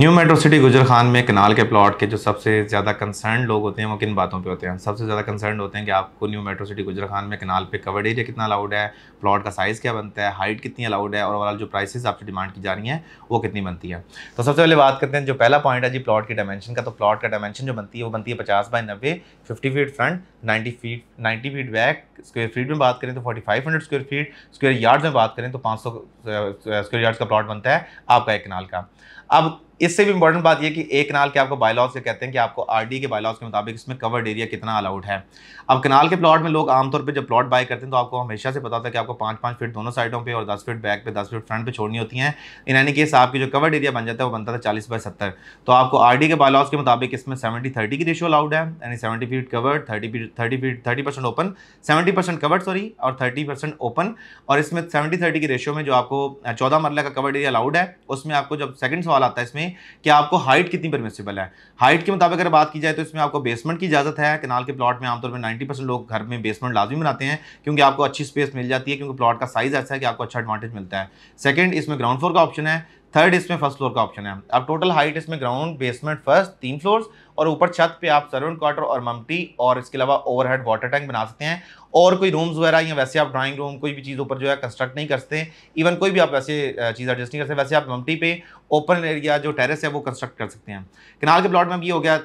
new metro city गुजर खान में कनाल के प्लॉट के जो सबसे ज़्यादा कंसर्न लोग होते हैं वो किन बातों पे होते हैं सबसे ज़्यादा कंसर्न होते हैं कि आपको न्यू मेट्रो सिटी गुजर खान में कनाल पे कवर्ड एरिया कितना अलाउड है प्लॉट का साइज़ क्या बनता है हाइट कितनी अलाउड है और ओवरऑल जो प्राइसेस आपसे डिमांड की जा रही हैं वो कितनी बनती है तो सबसे पहले बात करते हैं जो पहला पॉइंट है जी प्लॉट की डायमेंशन का तो प्लॉट का डायमेंशन जो बनती है वो बनती है पचास बाई नब्बे fifty feet front ninety feet ninety feet back square feet में बात करें तो forty five hundred square feet square yard में बात करें तो पाँच सौ स्क्वेयर यार्ड्स का प्लॉट बनता है आपका एक कनाल का अब इससे भी इंपॉर्टेंट बात यह कि एक कनाल के आपको बायलॉज से कहते हैं कि आपको आरडी के बायलॉज के मुताबिक इसमें कवर्ड एरिया कितना अलाउड है अब कनाल के प्लॉट में लोग आमतौर पर जब प्लॉट बाय करते हैं तो आपको हमेशा से पता था कि आपको पाँच पाँच फीट दोनों साइडों पर और दस फीट बैक पे दस फीट फ्रंट पर छोड़नी होती हैं इन एनी केस आपकी जो कवर्ड एरिया बन जाता है वो बनता था चालीस बाय सत्तर तो आपको आर के बायलॉज के मुताबिक इसमें सेवेंटी थर्टी की रेशियो अलाउड है यानी seventy feet covered thirty feet thirty feet thirty percent open seventy percent covered sorry और थर्टी परसेंट ओपन और इसमें सेवेंटी थर्टी की रेशियो में जो आपको चौदह मरला का कवर्ड एरिया अलाउड है उसमें आपको जब सेकंड सवाल आता है इसमें कि आपको हाइट कितनी परमिसिबल है हाइट के मुताबिक अगर बात की जाए तो इसमें आपको बेसमेंट की इजाज़त है कनाल के प्लॉट में आमतौर पर नाइन्टी परसेंट लोग घर में बेसमेंट लाजमी बनाते हैं क्योंकि आपको अच्छी स्पेस मिल जाती है क्योंकि प्लॉट का साइज़ ऐसा है कि आपको अच्छा एडवांटेज मिलता है सेकेंड इसमें ग्राउंड फ्लोर का ऑप्शन है थर्ड इसमें फर्स्ट फ्लोर का ऑप्शन है अब टोटल हाइट इसमें ग्राउंड बेसमेंट फर्स्ट तीन फ्लोर्स और ऊपर छत पे आप सर्वेंट क्वार्टर और ममटी और इसके अलावा ओवरहेड वाटर टैंक बना सकते हैं और कोई रूम्स वगैरह या वैसे आप ड्राइंग रूम कोई भी चीज़ ऊपर जो है कंस्ट्रक्ट नहीं करते इवन कोई भी आप वैसे चीज़ एडजस्ट नहीं करते वैसे आप ममटी पे ओपन एरिया जो टेरेस है वो कंस्ट्रक्ट कर सकते हैं किनार के प्लॉट में भी हो गया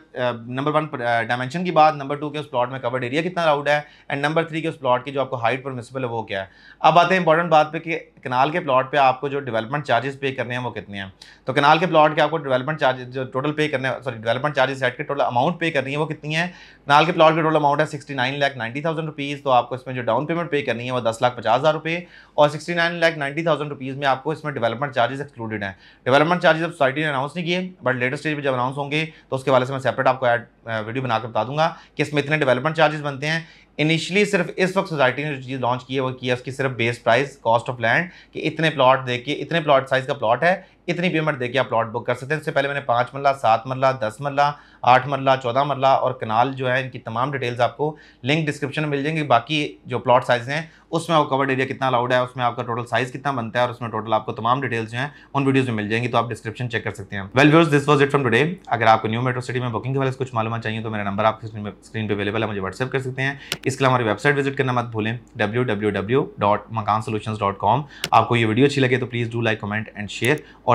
नंबर वन डायमेंशन की बात नंबर टू के उस प्लॉट में कवर्ड एरिया कितना अलाउड है एंड नंबर थ्री के उस प्लॉट की जो आपको हाइट परमिसिबल है वो क्या है अब आते हैं इंपॉर्टेंट बात पर कि किनाल के प्लॉट पर आपको जो डेवलपमेंट चार्जेस पे करने हैं वो कितने हैं तो कनाल के प्लॉट के आपको डेवलपमेंट चार्जेस जो टोटल पे करने सॉरी डेवलपमेंट चार्जेस सेट के टोटल अमाउंट पे करनी है वो कितनी है कनाल के प्लॉट के टोटल अमाउंट है sixty nine lakh ninety thousand rupees तो आपको इसमें जो डाउन पेमेंट पे करनी है वो दस लाख पचास हज़ार रुपये और sixty nine lakh ninety thousand rupees में आपको इसमें डेवलपमेंट चार्जेस एक्सक्लूडेड है डेवलपमेंट चार्जेस अब सोसाइटी ने अनाउंस नहीं किए बट लेटेस्ट स्टेज पर जब अनाउंस होंगे तो उसके वाले से मैं सेपरेट आपको ऐड वीडियो बनाकर बता दूंगा कि इसमें इतने डेवलपमेंट चार्जेस बनते हैं इनिशियली सिर्फ इस वक्त सोसाइटी ने जो चीज़ लॉन्च की है वो किया उसकी सिर्फ base price cost of land कि इतने प्लॉट देखिए इतने प्लॉट साइज़ का प्लॉट है इतनी पेमेंट देके आप प्लॉट बुक कर सकते हैं इससे पहले मैंने पाँच मरला सात मरला दस मरला आठ मरला चौदह मरला और कनाल जो है इनकी तमाम डिटेल्स आपको लिंक डिस्क्रिप्शन में मिल जाएंगी बाकी जो प्लॉट साइज़ हैं उसमें आपको कवर्ड एरिया कितना अलाउड है उसमें आपका टोटल साइज़ कितना बनता है और उसमें टोटल आपको तमाम डिटेल्स जो है उन वीडियोज़ में मिल जाएंगी तो आप डिस्क्रिप्शन चेक कर सकते हैं well views this was it from today अगर आपको न्यू मेट्रो सिटी में बुकिंग के वाले कुछ मालूम चाहिए तो मेरा नंबर आपकी स्क्रीन पर अवेलेबल है मुझे व्हाट्सअप कर सकते हैं इसके लिए हमारी वेबसाइट विजिट करना मत भूलें डब्ल्यू आपको ये वीडियो अच्छी लगे तो please do like comment and share और